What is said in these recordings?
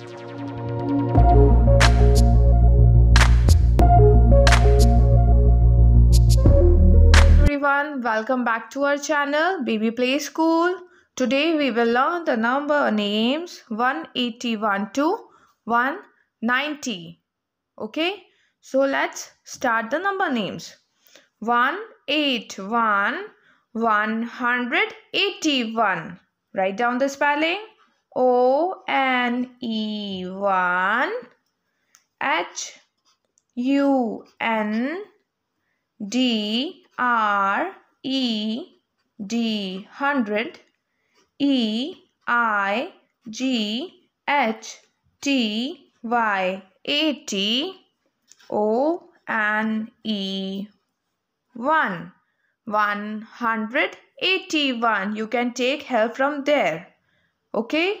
everyone welcome back to our channel baby play school today we will learn the number names 181 to 190 okay so let's start the number names 181 181 write down the spelling O N E one H U N D R E D hundred E I G H T Y eighty O N E one one hundred eighty one. You can take help from there. Okay.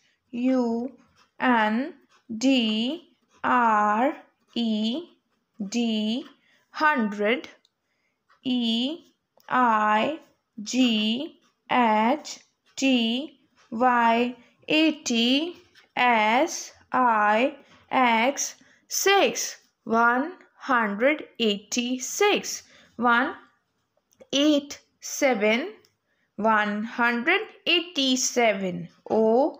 U N D R E D hundred E I G H T Y A T S I X six one hundred eighty six one eight seven one hundred eighty seven O oh,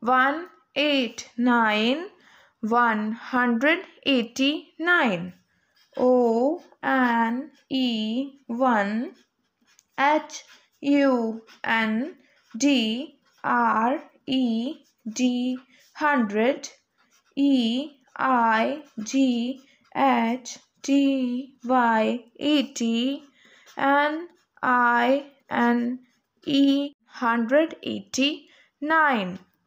one eight nine one hundred eighty nine O N E one H U N D R E D hundred E I G H T Y eighty N I N E hundred eighty nine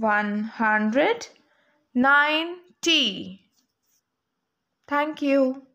one hundred ninety. Thank you.